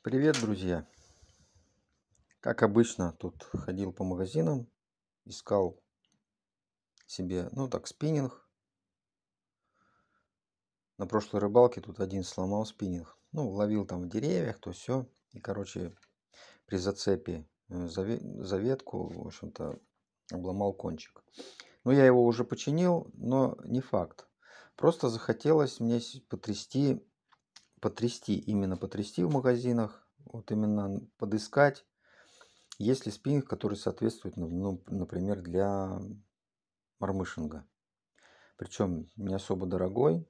Привет, друзья! Как обычно, тут ходил по магазинам, искал себе, ну так, спиннинг. На прошлой рыбалке тут один сломал спиннинг. Ну, ловил там в деревьях, то все. И, короче, при зацепе э, за ветку, в общем-то, обломал кончик. Но ну, я его уже починил, но не факт. Просто захотелось мне потрясти потрясти, именно потрясти в магазинах, вот именно подыскать, есть ли спиннинг, который соответствует, ну, например, для мармышинга. Причем не особо дорогой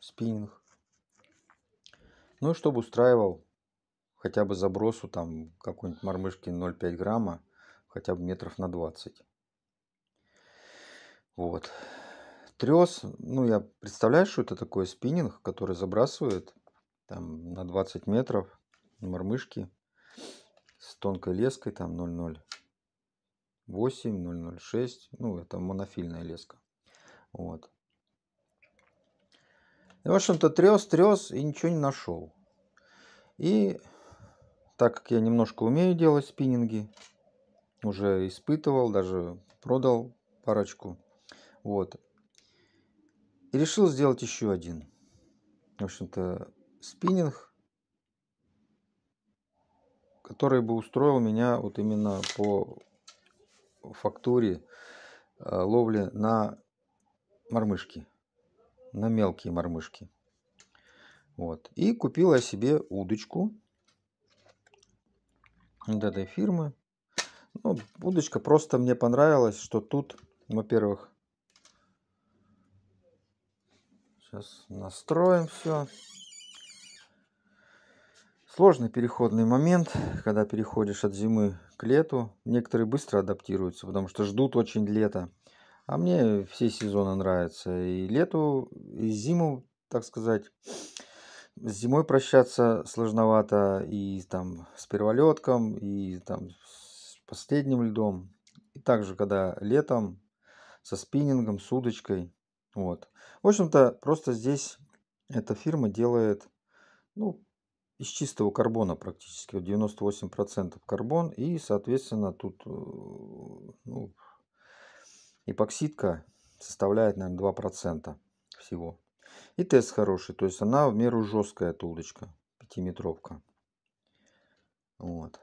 спиннинг. Ну и чтобы устраивал хотя бы забросу там какой-нибудь мормышки 0,5 грамма, хотя бы метров на 20. Вот. Трес, ну я представляю, что это такое спиннинг, который забрасывает там на 20 метров мормышки с тонкой леской, там 0,08, 0,06, ну это монофильная леска. Вот. И, в общем-то, трес, трес и ничего не нашел. И так как я немножко умею делать спиннинги, уже испытывал, даже продал парочку. Вот. И решил сделать еще один. В общем-то, спиннинг, который бы устроил меня вот именно по фактуре э, ловли на мормышки, на мелкие мормышки. Вот. И купил я себе удочку вот этой фирмы. Ну, удочка просто мне понравилась, что тут, во-первых, сейчас настроим все. Сложный переходный момент, когда переходишь от зимы к лету. Некоторые быстро адаптируются, потому что ждут очень лето. А мне все сезоны нравятся. И лету, и зиму, так сказать. С зимой прощаться сложновато и там с перволетком, и там с последним льдом. И также, когда летом со спиннингом, с удочкой. Вот. В общем-то, просто здесь эта фирма делает ну, из чистого карбона практически, 98% карбон, и, соответственно, тут э, ну, эпоксидка составляет, наверное, 2% всего. И тест хороший, то есть она в меру жесткая эта тулочка, пятиметровка. Вот.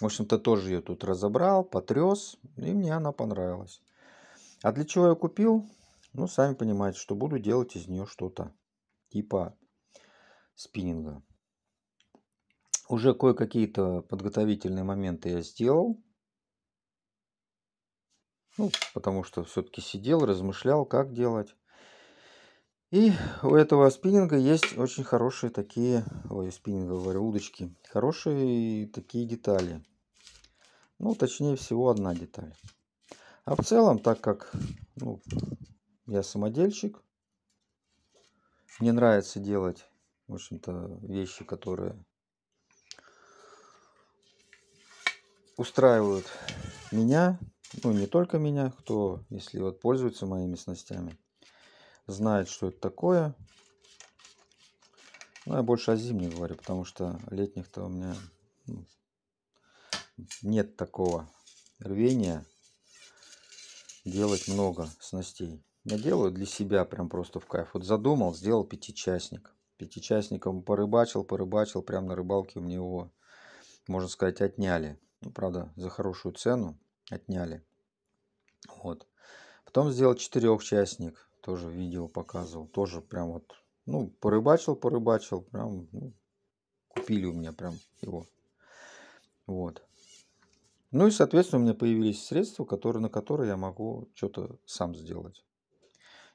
В общем-то, тоже ее тут разобрал, потряс, и мне она понравилась. А для чего я купил? Ну, сами понимаете, что буду делать из нее что-то типа спиннинга. Уже кое-какие-то подготовительные моменты я сделал. Ну, потому что все-таки сидел, размышлял, как делать. И у этого спиннинга есть очень хорошие такие, ой, спиннинга, говорю, удочки, хорошие такие детали. Ну, точнее всего, одна деталь. А в целом, так как ну, я самодельщик, мне нравится делать, в общем-то, вещи, которые устраивают меня, ну не только меня, кто, если вот пользуется моими снастями, знает, что это такое. Ну, я больше о зимних говорю, потому что летних-то у меня ну, нет такого рвения делать много снастей. Я делаю для себя прям просто в кайф. Вот задумал, сделал пятичастник. Пятичастником порыбачил, порыбачил, прям на рыбалке у него, можно сказать, отняли. Ну, правда, за хорошую цену отняли. Вот. Потом сделал четырехчастник. Тоже видео показывал. Тоже прям вот, ну, порыбачил, порыбачил. Прям, ну, купили у меня прям его. Вот. Ну и, соответственно, у меня появились средства, которые, на которые я могу что-то сам сделать.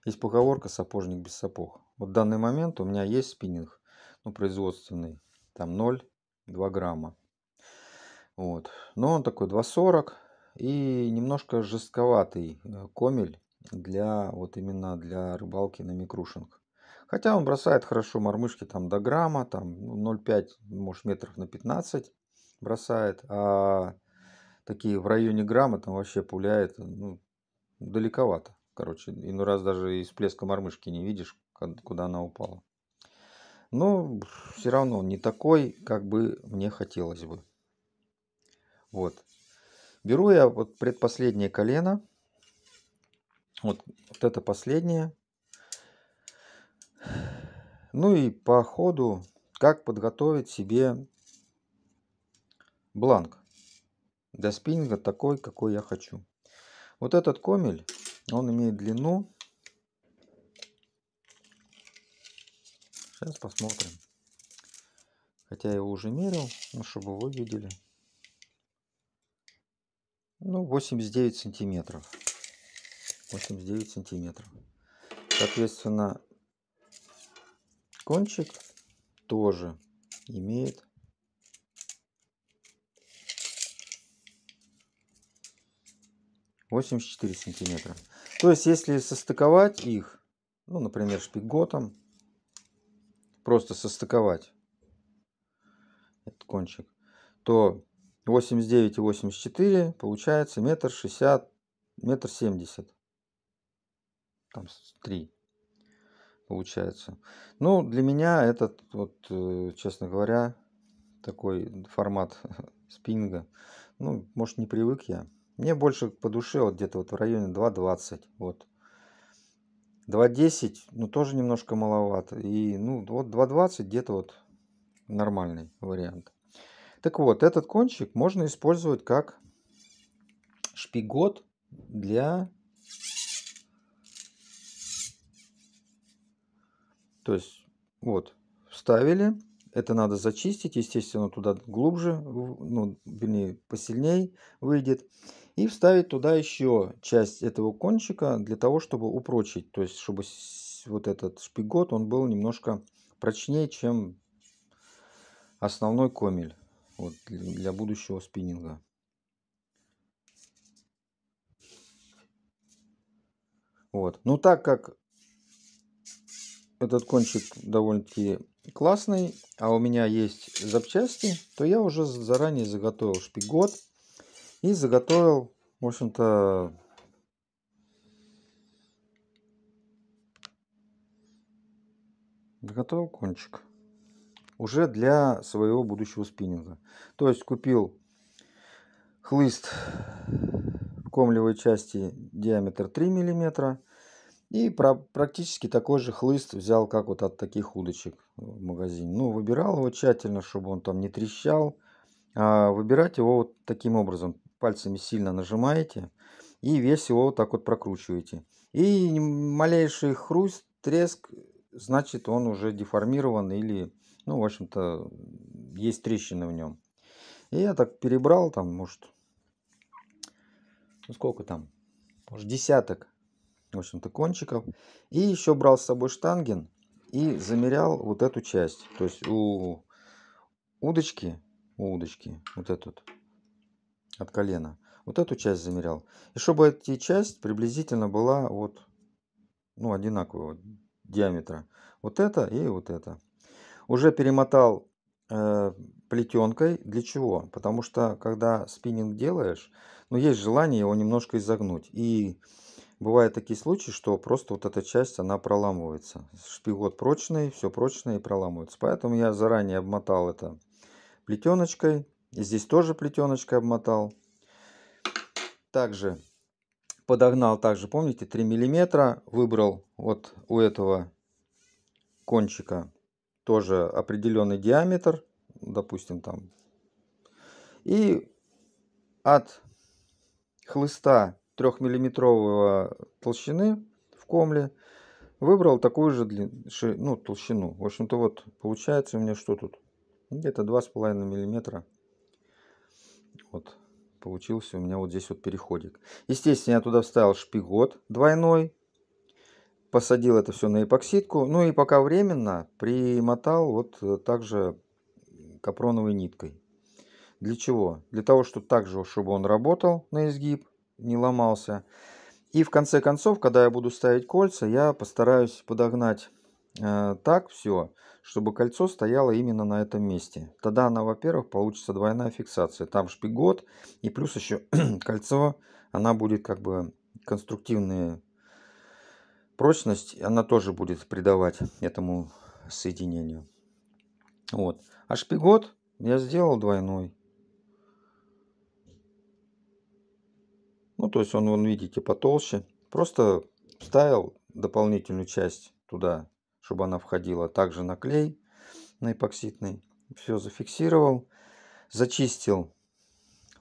Есть поговорка «сапожник без сапог». Вот в данный момент у меня есть спиннинг, ну, производственный, там 0,2 грамма. Вот. Но он такой 2.40 и немножко жестковатый э, комель для вот именно для рыбалки на микрушинг. Хотя он бросает хорошо мормышки там до грамма, там 0,5, ну, может метров на 15 бросает, а такие в районе грамма там вообще пуляет ну, далековато. Короче, и ну раз даже из плеска мормышки не видишь, куда она упала. Но все равно не такой, как бы мне хотелось бы. Вот. Беру я вот предпоследнее колено. Вот, вот это последнее. Ну и по ходу, как подготовить себе бланк для спиннинга такой, какой я хочу. Вот этот комель, он имеет длину. Сейчас посмотрим. Хотя я его уже мерил, ну, чтобы вы видели ну, 89 сантиметров. 89 сантиметров. Соответственно, кончик тоже имеет восемьдесят четыре сантиметра. То есть, если состыковать их, ну, например, шпиготом, просто состыковать этот кончик, то 89 и 84 получается метр шестьдесят, метр семьдесят. Там три получается. Ну, для меня этот, вот, э, честно говоря, такой формат спинга, ну, может, не привык я. Мне больше по душе вот где-то вот в районе 2.20, вот. 2.10, ну, тоже немножко маловато. И, ну, вот 2.20 где-то вот нормальный вариант. Так вот, этот кончик можно использовать как шпигот для... То есть, вот, вставили. Это надо зачистить, естественно, туда глубже, ну, вернее, посильней выйдет. И вставить туда еще часть этого кончика для того, чтобы упрочить. То есть, чтобы вот этот шпигот, он был немножко прочнее, чем основной комель вот, для будущего спиннинга. Вот. Ну, так как этот кончик довольно-таки классный, а у меня есть запчасти, то я уже заранее заготовил шпигот и заготовил, в общем-то, заготовил кончик уже для своего будущего спиннинга. То есть купил хлыст в комлевой части диаметр 3 мм. И про, практически такой же хлыст взял, как вот от таких удочек в магазине. Ну, выбирал его тщательно, чтобы он там не трещал. А выбирать его вот таким образом. Пальцами сильно нажимаете и весь его вот так вот прокручиваете. И малейший хруст, треск, значит он уже деформирован или ну, в общем-то, есть трещины в нем. И я так перебрал там, может, ну сколько там, может, десяток, в общем-то, кончиков. И еще брал с собой штанген и замерял вот эту часть. То есть у удочки, у удочки, вот эту от колена, вот эту часть замерял. И чтобы эта часть приблизительно была вот, ну, одинакового диаметра. Вот это и вот это. Уже перемотал э, плетенкой. Для чего? Потому что, когда спиннинг делаешь, ну, есть желание его немножко изогнуть. И бывают такие случаи, что просто вот эта часть, она проламывается. Шпигот прочный, все прочное и проламывается. Поэтому я заранее обмотал это плетеночкой. И здесь тоже плетеночкой обмотал. Также подогнал также, помните, 3 миллиметра. Выбрал вот у этого кончика тоже определенный диаметр, допустим, там. И от хлыста 3-миллиметрового толщины в комле выбрал такую же длин, ну, толщину. В общем-то, вот получается у меня что тут? Где-то 2,5 миллиметра. Вот получился у меня вот здесь вот переходик. Естественно, я туда вставил шпигот двойной посадил это все на эпоксидку, ну и пока временно примотал вот э, также капроновой ниткой. Для чего? Для того, чтобы также, чтобы он работал на изгиб, не ломался. И в конце концов, когда я буду ставить кольца, я постараюсь подогнать э, так все, чтобы кольцо стояло именно на этом месте. Тогда она, во-первых, получится двойная фиксация. Там шпигот и плюс еще кольцо, она будет как бы конструктивные прочность она тоже будет придавать этому соединению. Вот. А шпигот я сделал двойной. Ну, то есть он, вон, видите, потолще. Просто вставил дополнительную часть туда, чтобы она входила. Также на клей, на эпоксидный. Все зафиксировал. Зачистил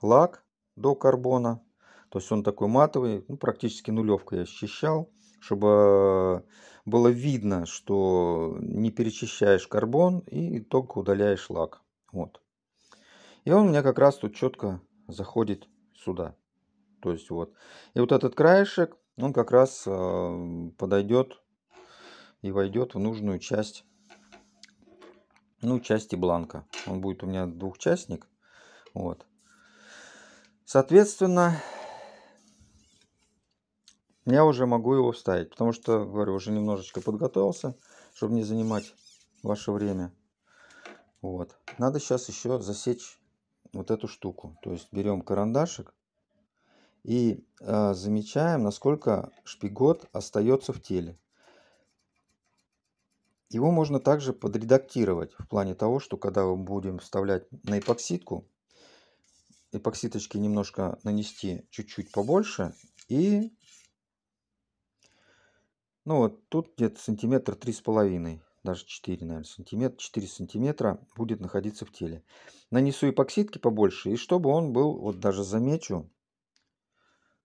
лак до карбона. То есть он такой матовый, ну, практически нулевкой я счищал чтобы было видно, что не перечищаешь карбон и только удаляешь лак. Вот. И он у меня как раз тут четко заходит сюда. То есть вот. И вот этот краешек, он как раз э, подойдет и войдет в нужную часть, ну, части бланка. Он будет у меня двухчастник. Вот. Соответственно, я уже могу его вставить, потому что, говорю, уже немножечко подготовился, чтобы не занимать ваше время. Вот. Надо сейчас еще засечь вот эту штуку. То есть берем карандашик и э, замечаем, насколько шпигот остается в теле. Его можно также подредактировать в плане того, что когда мы будем вставлять на эпоксидку, эпоксидочки немножко нанести чуть-чуть побольше и ну вот тут где-то сантиметр три с половиной, даже 4, наверное, сантиметр, 4 сантиметра будет находиться в теле. Нанесу эпоксидки побольше, и чтобы он был, вот даже замечу,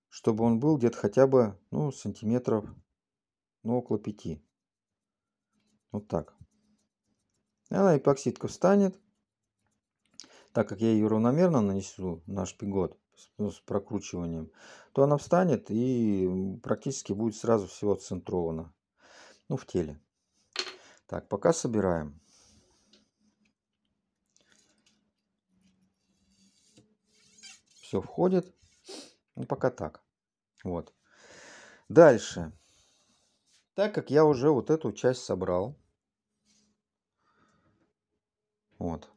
чтобы он был где-то хотя бы, ну, сантиметров, ну, около 5. Вот так. Она эпоксидка встанет, так как я ее равномерно нанесу на шпигот, ну, с прокручиванием, то она встанет и практически будет сразу все отцентровано. Ну, в теле. Так, пока собираем. Все входит. Ну, пока так. Вот. Дальше. Так как я уже вот эту часть собрал. Вот.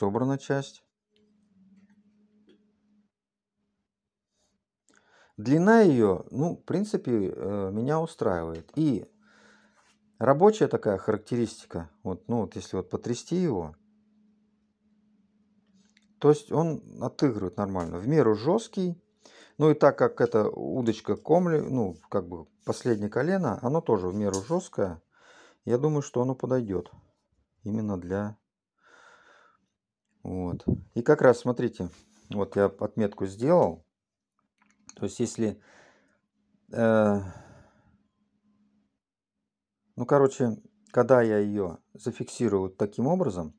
собрана часть. Длина ее, ну, в принципе, э, меня устраивает. И рабочая такая характеристика, вот, ну, вот если вот потрясти его, то есть он отыгрывает нормально. В меру жесткий. Ну и так как это удочка комли, ну, как бы последнее колено, оно тоже в меру жесткое. Я думаю, что оно подойдет именно для вот. И как раз, смотрите, вот я отметку сделал. То есть, если... Э, ну, короче, когда я ее зафиксирую таким образом,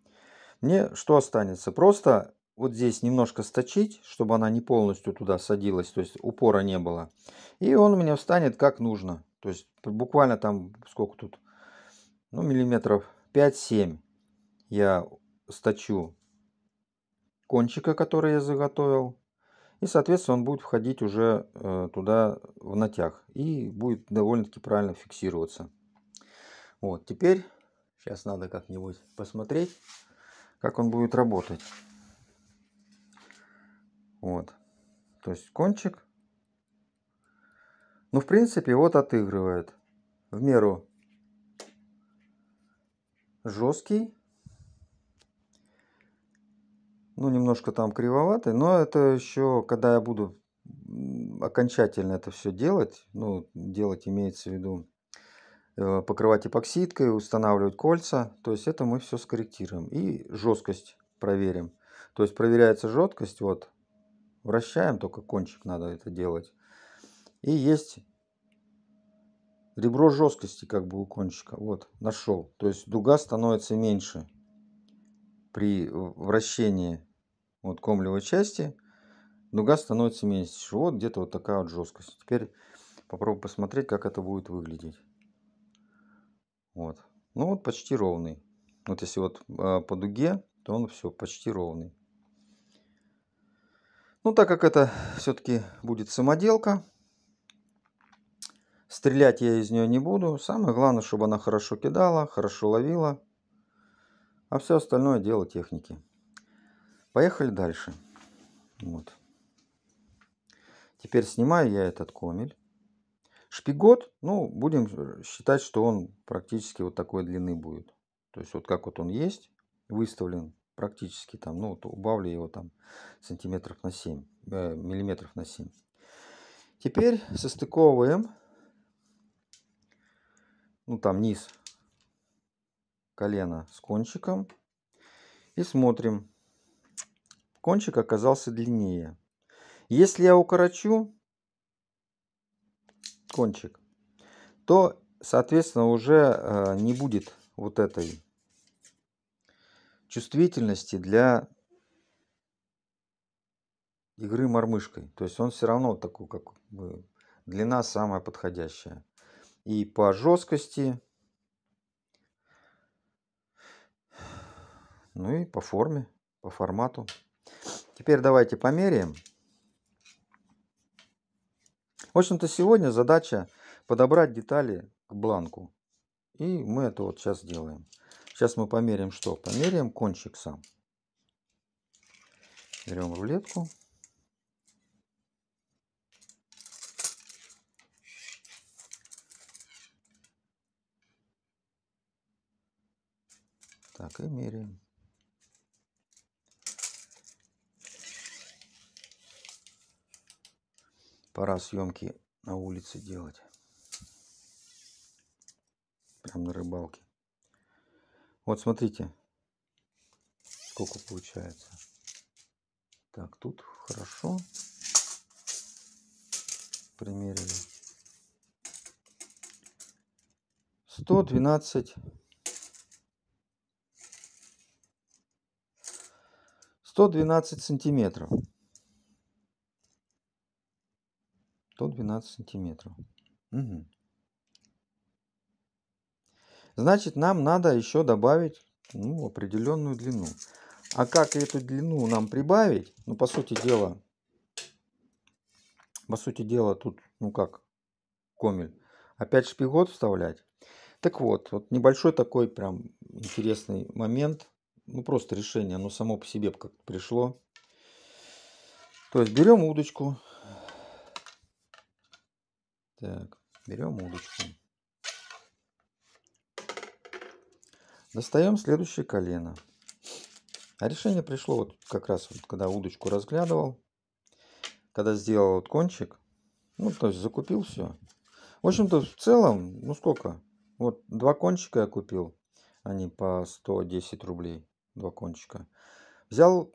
мне что останется? Просто вот здесь немножко сточить, чтобы она не полностью туда садилась, то есть упора не было. И он у меня встанет как нужно. То есть буквально там, сколько тут, ну, миллиметров 5-7 я сточу кончика, который я заготовил. И, соответственно, он будет входить уже э, туда в натяг. И будет довольно-таки правильно фиксироваться. Вот, теперь сейчас надо как-нибудь посмотреть, как он будет работать. Вот. То есть кончик. Ну, в принципе, вот отыгрывает. В меру жесткий ну, немножко там кривоватый, но это еще, когда я буду окончательно это все делать, ну, делать имеется в виду э, покрывать эпоксидкой, устанавливать кольца, то есть это мы все скорректируем. И жесткость проверим. То есть проверяется жесткость, вот, вращаем, только кончик надо это делать. И есть ребро жесткости как бы у кончика, вот, нашел. То есть дуга становится меньше при э, вращении вот комлевой части, дуга становится меньше. Вот где-то вот такая вот жесткость. Теперь попробую посмотреть, как это будет выглядеть. Вот. Ну вот почти ровный. Вот если вот а, по дуге, то он все почти ровный. Ну так как это все-таки будет самоделка, стрелять я из нее не буду. Самое главное, чтобы она хорошо кидала, хорошо ловила. А все остальное дело техники. Поехали дальше. Вот. Теперь снимаю я этот комель. Шпигот, ну, будем считать, что он практически вот такой длины будет. То есть вот как вот он есть, выставлен практически там, ну, вот убавлю его там сантиметров на 7, э, миллиметров на 7. Теперь состыковываем, ну, там низ колена с кончиком и смотрим, кончик оказался длиннее. Если я укорочу кончик, то, соответственно, уже э, не будет вот этой чувствительности для игры мормышкой. То есть он все равно такой, как бы, длина самая подходящая. И по жесткости, ну и по форме, по формату. Теперь давайте померяем. В общем-то, сегодня задача подобрать детали к бланку. И мы это вот сейчас делаем. Сейчас мы померяем что? Померяем кончик сам. Берем рулетку. Так, и меряем. Пора съемки на улице делать. Прям на рыбалке. Вот смотрите, сколько получается. Так, тут хорошо. Примерили. 112 112 сантиметров. 112 сантиметров. Угу. Значит, нам надо еще добавить ну, определенную длину. А как эту длину нам прибавить? Ну, по сути дела, по сути дела, тут, ну как, комель. Опять шпигот вставлять. Так вот, вот небольшой такой прям интересный момент. Ну, просто решение, оно само по себе как пришло. То есть берем удочку, так, берем удочку. Достаем следующее колено. А решение пришло вот как раз, вот, когда удочку разглядывал, когда сделал вот кончик, ну, то есть закупил все. В общем-то, в целом, ну сколько? Вот два кончика я купил, они а по 110 рублей, два кончика. Взял,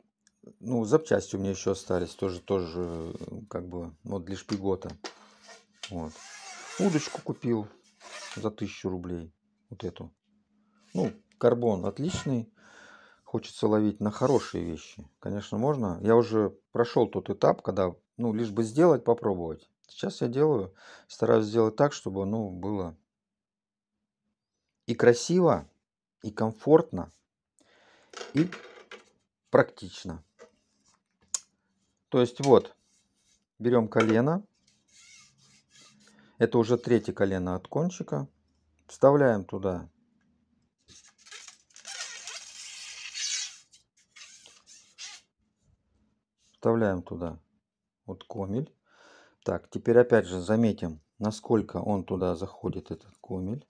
ну, запчасти у меня еще остались, тоже, тоже, э, как бы, вот для шпигота. Вот. Удочку купил за 1000 рублей. Вот эту. Ну, карбон отличный. Хочется ловить на хорошие вещи. Конечно, можно. Я уже прошел тот этап, когда, ну, лишь бы сделать, попробовать. Сейчас я делаю, стараюсь сделать так, чтобы, ну, было и красиво, и комфортно, и практично. То есть вот, берем колено, это уже третье колено от кончика. Вставляем туда вставляем туда вот комель. Так, теперь опять же заметим, насколько он туда заходит, этот комель.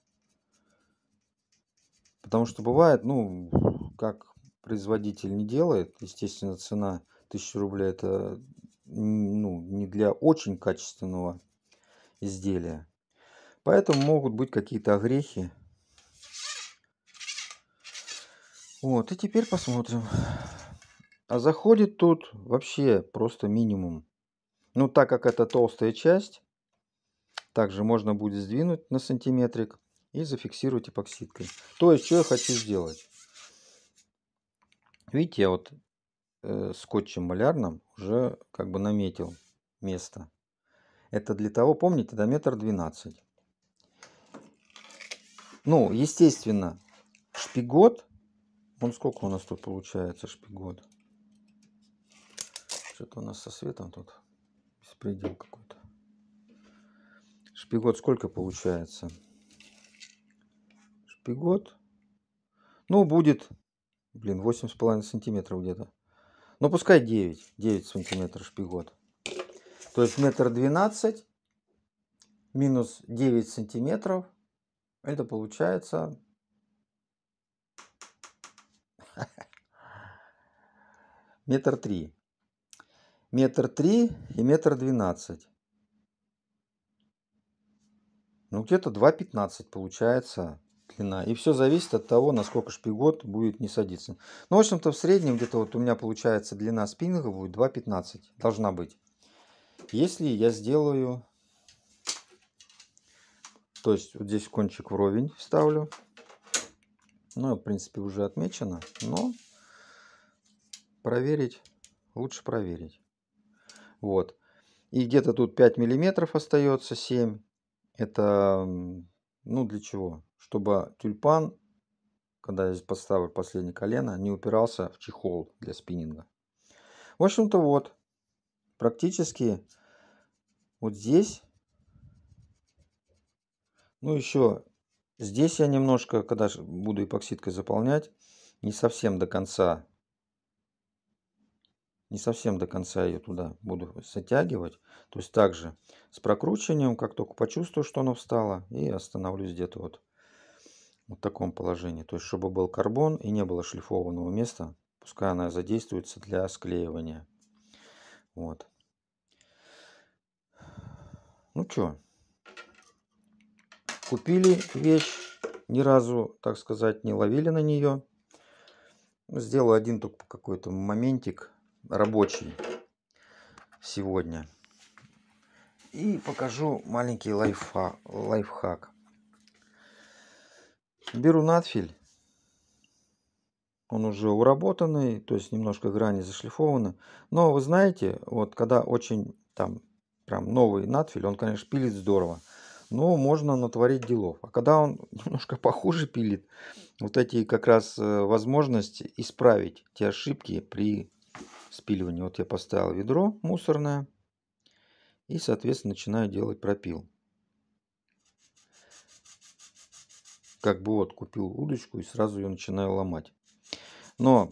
Потому что бывает, ну, как производитель не делает, естественно, цена 1000 рублей это ну, не для очень качественного изделия. Поэтому могут быть какие-то огрехи. Вот, и теперь посмотрим. А заходит тут вообще просто минимум. Ну, так как это толстая часть, также можно будет сдвинуть на сантиметрик и зафиксировать эпоксидкой. То есть, что я хочу сделать? Видите, я вот э, скотчем малярным уже как бы наметил место. Это для того, помните, до метр двенадцать. Ну, естественно, шпигот. Вон сколько у нас тут получается шпигот. Что-то у нас со светом тут беспредел какой-то. Шпигот сколько получается? Шпигот. Ну, будет, блин, 8,5 сантиметров где-то. Ну, пускай 9. 9 сантиметров шпигот. То есть метр двенадцать минус 9 сантиметров. Это получается... метр три. Метр три и метр двенадцать. Ну, где-то 2,15 получается длина. И все зависит от того, насколько шпигот будет не садиться. Ну, в общем-то, в среднем где-то вот у меня получается длина спиннинга будет 2,15. Должна быть. Если я сделаю... То есть вот здесь кончик вровень вставлю. Ну, в принципе, уже отмечено, но проверить, лучше проверить. Вот. И где-то тут 5 миллиметров остается, 7. Это, ну, для чего? Чтобы тюльпан, когда я здесь подставлю последнее колено, не упирался в чехол для спиннинга. В общем-то, вот практически вот здесь. Ну, еще здесь я немножко, когда буду эпоксидкой заполнять, не совсем до конца, не совсем до конца ее туда буду затягивать. То есть также с прокручиванием, как только почувствую, что она встала, и остановлюсь где-то вот в таком положении. То есть, чтобы был карбон и не было шлифованного места, пускай она задействуется для склеивания. Вот. Ну что, купили вещь, ни разу, так сказать, не ловили на нее. Сделал один только какой-то моментик рабочий сегодня. И покажу маленький лайфа, лайфхак. Беру надфиль он уже уработанный, то есть немножко грани зашлифованы. Но вы знаете, вот когда очень там прям новый надфиль, он, конечно, пилит здорово, но можно натворить делов. А когда он немножко похуже пилит, вот эти как раз э, возможности исправить те ошибки при спиливании. Вот я поставил ведро мусорное и, соответственно, начинаю делать пропил. Как бы вот купил удочку и сразу ее начинаю ломать. Но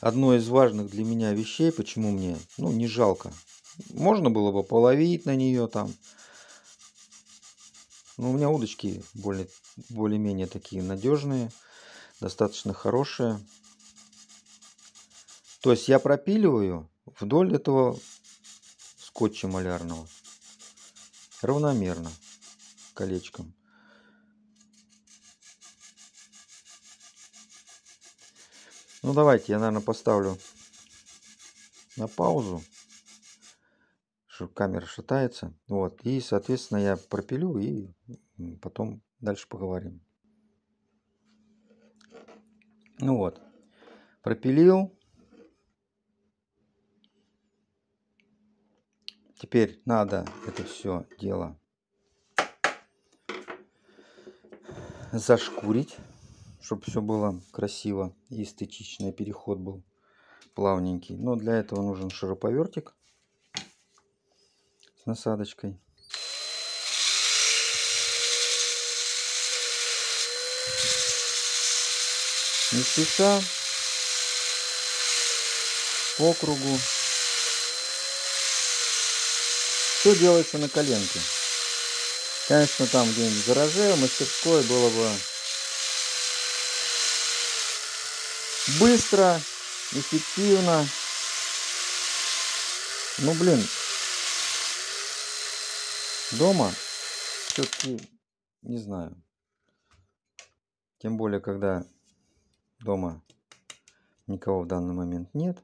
одно из важных для меня вещей, почему мне ну, не жалко. Можно было бы половить на нее там. Но у меня удочки более, более-менее такие надежные, достаточно хорошие. То есть я пропиливаю вдоль этого скотча малярного равномерно колечком. Ну давайте я, наверное, поставлю на паузу, чтобы камера шатается. Вот. И, соответственно, я пропилю и потом дальше поговорим. Ну вот. Пропилил. Теперь надо это все дело зашкурить чтобы все было красиво и эстетичный переход был плавненький. Но для этого нужен шуруповертик с насадочкой. Не спеша, по кругу. Все делается на коленке. Конечно, там где-нибудь в гараже, в мастерской было бы быстро, эффективно. Ну, блин, дома все-таки не знаю. Тем более, когда дома никого в данный момент нет.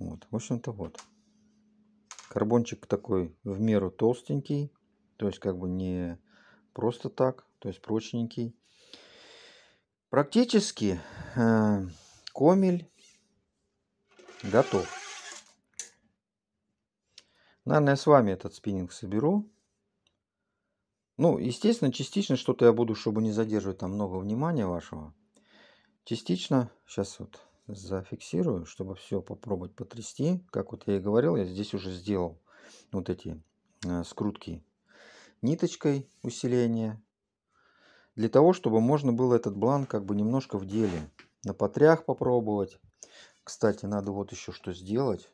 Вот, в общем-то, вот. Карбончик такой в меру толстенький, то есть как бы не просто так, то есть прочненький. Практически э, комель готов. Наверное, я с вами этот спиннинг соберу. Ну, естественно, частично что-то я буду, чтобы не задерживать там много внимания вашего. Частично, сейчас вот зафиксирую, чтобы все попробовать потрясти. Как вот я и говорил, я здесь уже сделал вот эти э, скрутки ниточкой усиления для того, чтобы можно было этот бланк как бы немножко в деле. На потрях попробовать. Кстати, надо вот еще что сделать.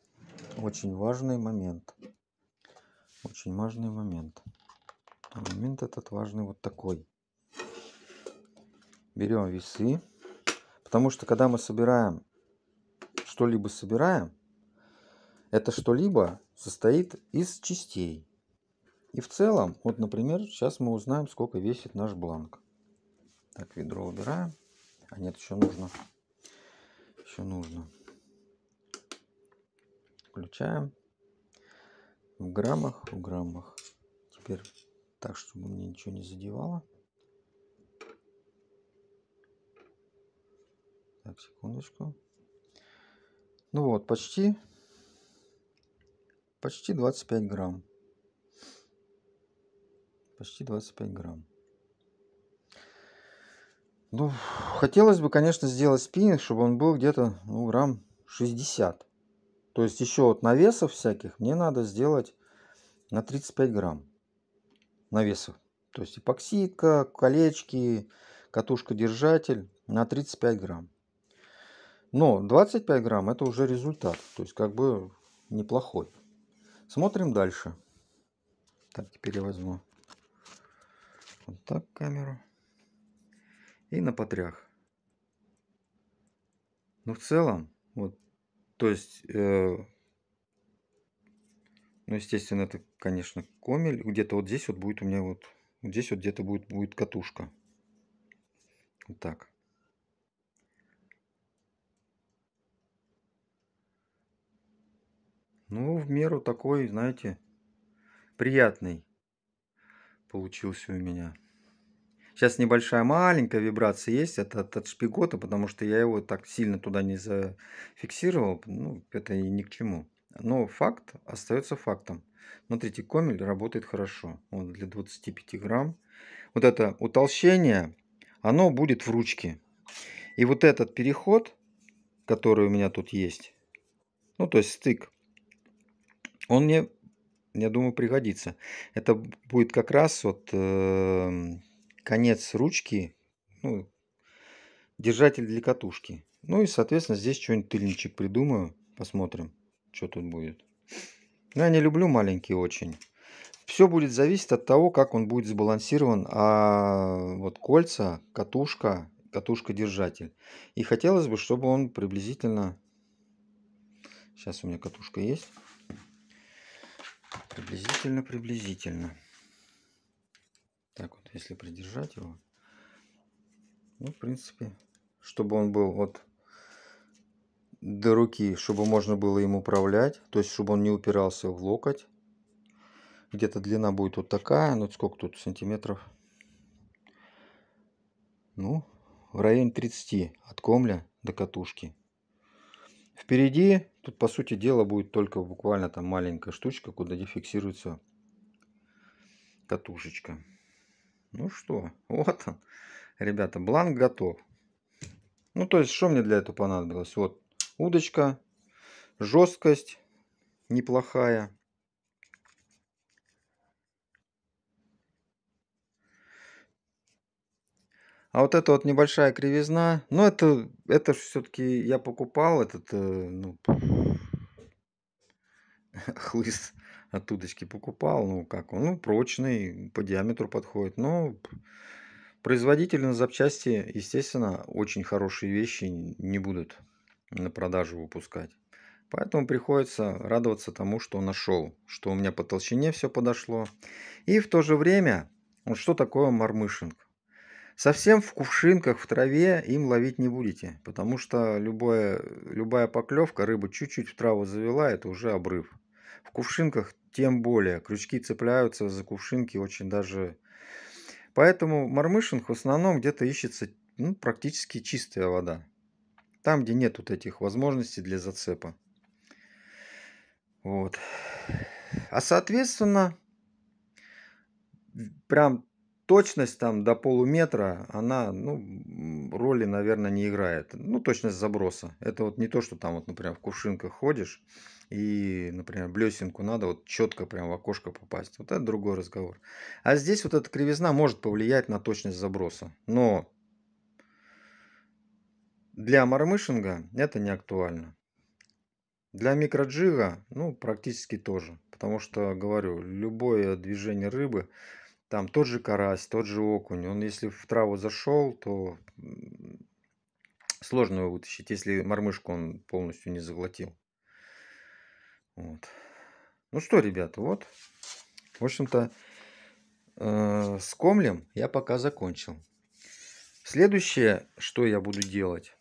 Очень важный момент. Очень важный момент. А момент этот важный вот такой. Берем весы. Потому что когда мы собираем, что-либо собираем, это что-либо состоит из частей. И в целом, вот, например, сейчас мы узнаем, сколько весит наш бланк. Так, ведро убираем. А нет, еще нужно. Еще нужно. Включаем. В граммах, в граммах. Теперь так, чтобы мне ничего не задевало. Так, секундочку. Ну вот, почти, почти 25 грамм. Почти 25 грамм. Ну, хотелось бы, конечно, сделать спиннинг, чтобы он был где-то, ну, грамм 60. То есть еще вот навесов всяких мне надо сделать на 35 грамм навесов. То есть эпоксидка, колечки, катушка-держатель на 35 грамм. Но 25 грамм это уже результат. То есть как бы неплохой. Смотрим дальше. Так, теперь я возьму вот так камеру и на потрях. Ну в целом, вот, то есть, э, ну, естественно, это, конечно, комель. Где-то вот здесь вот будет у меня вот, вот здесь вот где-то будет, будет катушка. Вот так. Ну, в меру такой, знаете, приятный получился у меня. Сейчас небольшая маленькая вибрация есть, это от, от шпигота, потому что я его так сильно туда не зафиксировал, ну, это и ни к чему. Но факт остается фактом. Смотрите, комель работает хорошо, он для 25 грамм. Вот это утолщение, оно будет в ручке. И вот этот переход, который у меня тут есть, ну, то есть стык, он мне, я думаю, пригодится. Это будет как раз вот... Э конец ручки, ну, держатель для катушки. Ну и, соответственно, здесь что-нибудь тыльничек придумаю. Посмотрим, что тут будет. Но ну, я не люблю маленькие очень. Все будет зависеть от того, как он будет сбалансирован. А вот кольца, катушка, катушка-держатель. И хотелось бы, чтобы он приблизительно... Сейчас у меня катушка есть. Приблизительно, приблизительно. Так вот, если придержать его, ну, в принципе, чтобы он был вот до руки, чтобы можно было им управлять, то есть, чтобы он не упирался в локоть. Где-то длина будет вот такая, ну, сколько тут сантиметров? Ну, в районе 30 от комля до катушки. Впереди, тут, по сути дела, будет только буквально там маленькая штучка, куда дефиксируется катушечка. Ну что, вот он. Ребята, бланк готов. Ну то есть, что мне для этого понадобилось? Вот удочка, жесткость неплохая. А вот эта вот небольшая кривизна, ну это, это все-таки я покупал этот, э, ну, хлыст оттудочки покупал, ну как он, ну прочный, по диаметру подходит, но производители на запчасти, естественно, очень хорошие вещи не будут на продажу выпускать. Поэтому приходится радоваться тому, что нашел, что у меня по толщине все подошло. И в то же время, вот что такое мормышинг? Совсем в кувшинках, в траве им ловить не будете, потому что любое, любая поклевка, рыба чуть-чуть в траву завела, это уже обрыв. В кувшинках тем более. Крючки цепляются за кувшинки очень даже... Поэтому в мормышинг в основном где-то ищется ну, практически чистая вода. Там, где нет вот этих возможностей для зацепа. Вот. А соответственно, прям точность там до полуметра, она, ну, роли, наверное, не играет. Ну, точность заброса. Это вот не то, что там вот, например, в кувшинках ходишь, и, например, блесенку надо вот четко прям в окошко попасть. Вот это другой разговор. А здесь вот эта кривизна может повлиять на точность заброса, но для мармышинга это не актуально. Для микроджига, ну, практически тоже. Потому что, говорю, любое движение рыбы, там тот же карась, тот же окунь, он если в траву зашел, то сложно его вытащить, если мормышку он полностью не заглотил. Вот. Ну что, ребята, вот. В общем-то, э, с комлем я пока закончил. Следующее, что я буду делать,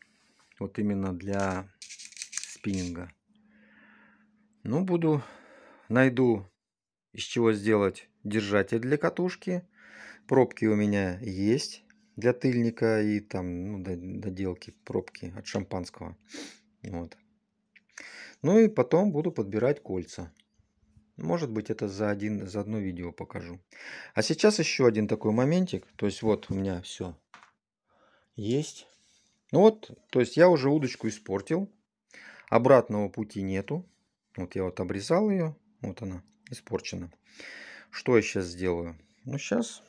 вот именно для спиннинга. Ну, буду, найду, из чего сделать держатель для катушки. Пробки у меня есть для тыльника и там ну, доделки пробки от шампанского. Вот. Ну и потом буду подбирать кольца. Может быть, это за, один, за одно видео покажу. А сейчас еще один такой моментик. То есть, вот у меня все есть. Ну вот, то есть, я уже удочку испортил. Обратного пути нету. Вот я вот обрезал ее. Вот она, испорчена. Что я сейчас сделаю? Ну, сейчас...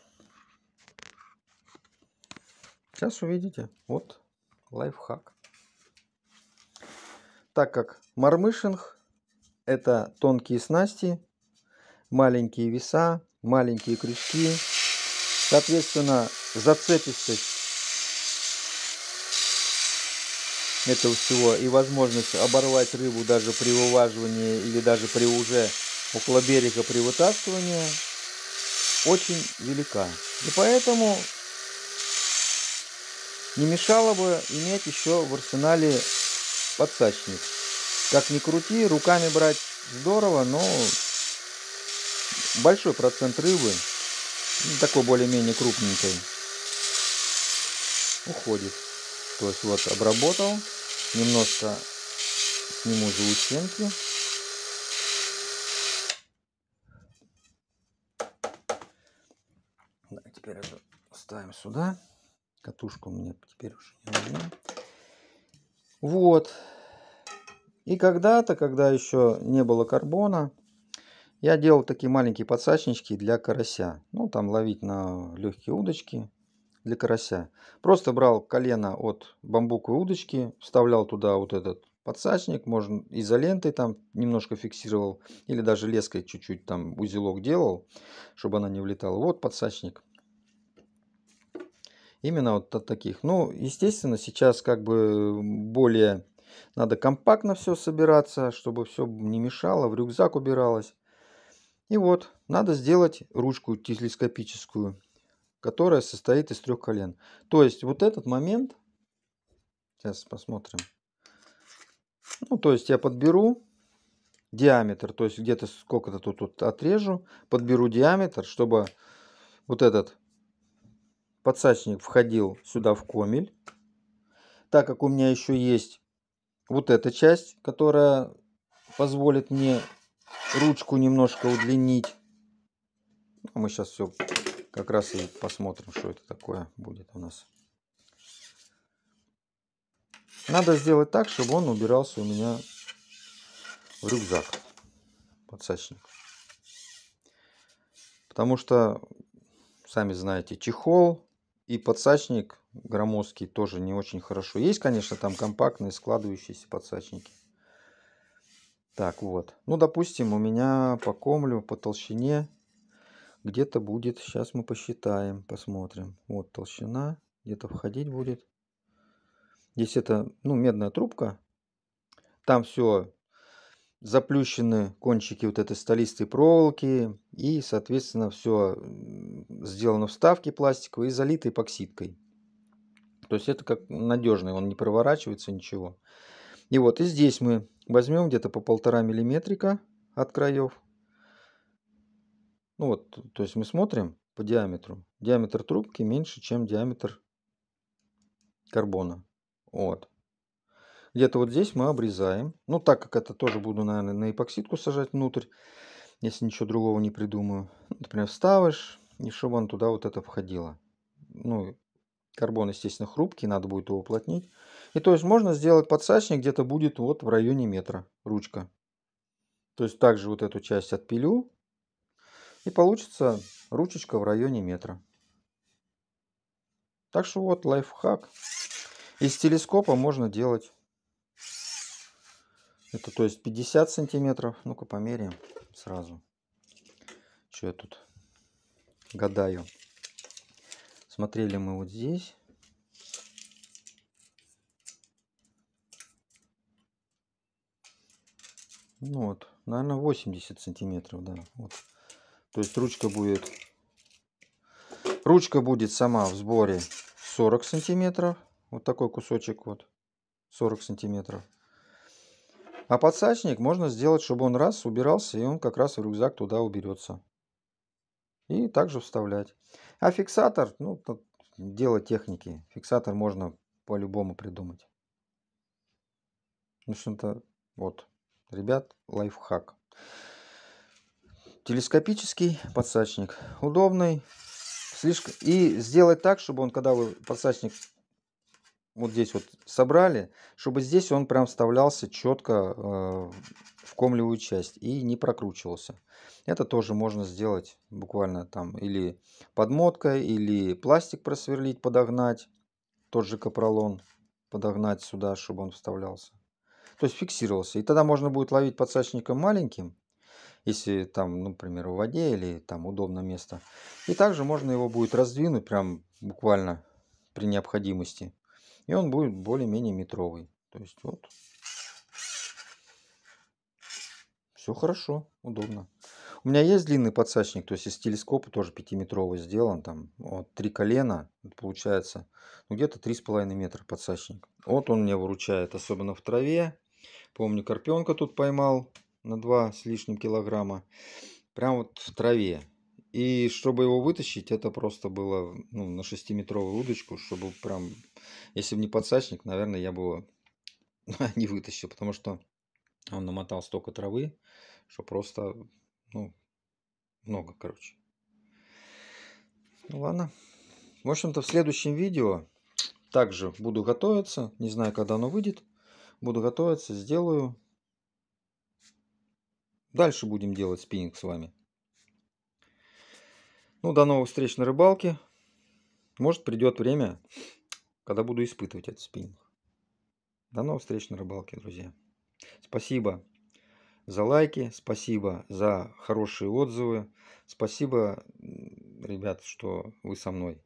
Сейчас увидите. Вот лайфхак так как мормышинг – это тонкие снасти, маленькие веса, маленькие крючки, соответственно, зацепистость этого всего и возможность оборвать рыбу даже при вываживании или даже при уже около берега при вытаскивании очень велика. И поэтому не мешало бы иметь еще в арсенале подсачник. Как ни крути, руками брать здорово, но большой процент рыбы, ну, такой более-менее крупненькой, уходит. То есть вот обработал, немножко сниму заусенки. Да, теперь это ставим сюда. Катушку мне теперь уже не нужна. Вот. И когда-то, когда еще не было карбона, я делал такие маленькие подсачнички для карася. Ну, там ловить на легкие удочки для карася. Просто брал колено от бамбуковой удочки, вставлял туда вот этот подсачник, можно изолентой там немножко фиксировал, или даже леской чуть-чуть там узелок делал, чтобы она не влетала. Вот подсачник. Именно вот от таких. Ну, естественно, сейчас как бы более надо компактно все собираться, чтобы все не мешало, в рюкзак убиралось. И вот, надо сделать ручку телескопическую, которая состоит из трех колен. То есть, вот этот момент, сейчас посмотрим. Ну, то есть, я подберу диаметр, то есть, где-то сколько-то тут, тут отрежу, подберу диаметр, чтобы вот этот подсачник входил сюда в комель. Так как у меня еще есть вот эта часть, которая позволит мне ручку немножко удлинить. Ну, мы сейчас все как раз и посмотрим, что это такое будет у нас. Надо сделать так, чтобы он убирался у меня в рюкзак подсачник. Потому что, сами знаете, чехол, и подсачник громоздкий тоже не очень хорошо. Есть, конечно, там компактные складывающиеся подсачники. Так, вот. Ну, допустим, у меня по комлю, по толщине где-то будет, сейчас мы посчитаем, посмотрим. Вот толщина, где-то входить будет. Здесь это, ну, медная трубка. Там все заплющены кончики вот этой столистой проволоки и, соответственно, все сделано вставки пластиковые и залито эпоксидкой. То есть это как надежный, он не проворачивается, ничего. И вот и здесь мы возьмем где-то по полтора миллиметрика от краев. Ну вот, то есть мы смотрим по диаметру. Диаметр трубки меньше, чем диаметр карбона. Вот. Где-то вот здесь мы обрезаем. Ну, так как это тоже буду, наверное, на эпоксидку сажать внутрь, если ничего другого не придумаю. Ну, например, вставишь, и чтобы он туда вот это входило. Ну, карбон, естественно, хрупкий, надо будет его уплотнить. И то есть можно сделать подсачник, где-то будет вот в районе метра ручка. То есть также вот эту часть отпилю, и получится ручечка в районе метра. Так что вот лайфхак. Из телескопа можно делать это то есть 50 сантиметров. Ну-ка померяем сразу. Что я тут гадаю. Смотрели мы вот здесь. Ну вот, наверное, 80 сантиметров, да. Вот. То есть ручка будет... Ручка будет сама в сборе 40 сантиметров. Вот такой кусочек вот. 40 сантиметров. А подсачник можно сделать, чтобы он раз убирался, и он как раз в рюкзак туда уберется. И также вставлять. А фиксатор, ну, дело техники. Фиксатор можно по-любому придумать. В общем-то, вот, ребят, лайфхак. Телескопический подсачник. Удобный. Слишком... И сделать так, чтобы он, когда вы подсачник вот здесь вот собрали, чтобы здесь он прям вставлялся четко э, в комлевую часть и не прокручивался. Это тоже можно сделать буквально там или подмоткой, или пластик просверлить, подогнать, тот же капролон подогнать сюда, чтобы он вставлялся. То есть фиксировался. И тогда можно будет ловить подсачником маленьким, если там, ну, например, в воде или там удобное место. И также можно его будет раздвинуть прям буквально при необходимости и он будет более-менее метровый. То есть вот. Все хорошо, удобно. У меня есть длинный подсачник, то есть из телескопа тоже 5-метровый сделан, там вот три колена, получается, ну, где-то 3,5 метра подсачник. Вот он мне выручает, особенно в траве. Помню, карпенка тут поймал на 2 с лишним килограмма, прям вот в траве. И чтобы его вытащить, это просто было ну, на 6-метровую удочку, чтобы прям если бы не подсачник, наверное, я бы его не вытащил, потому что он намотал столько травы, что просто, ну, много, короче. Ну ладно. В общем-то, в следующем видео также буду готовиться. Не знаю, когда оно выйдет. Буду готовиться, сделаю. Дальше будем делать спиннинг с вами. Ну, до новых встреч на рыбалке. Может, придет время когда буду испытывать этот спиннинг. До новых встреч на рыбалке, друзья. Спасибо за лайки, спасибо за хорошие отзывы, спасибо, ребят, что вы со мной.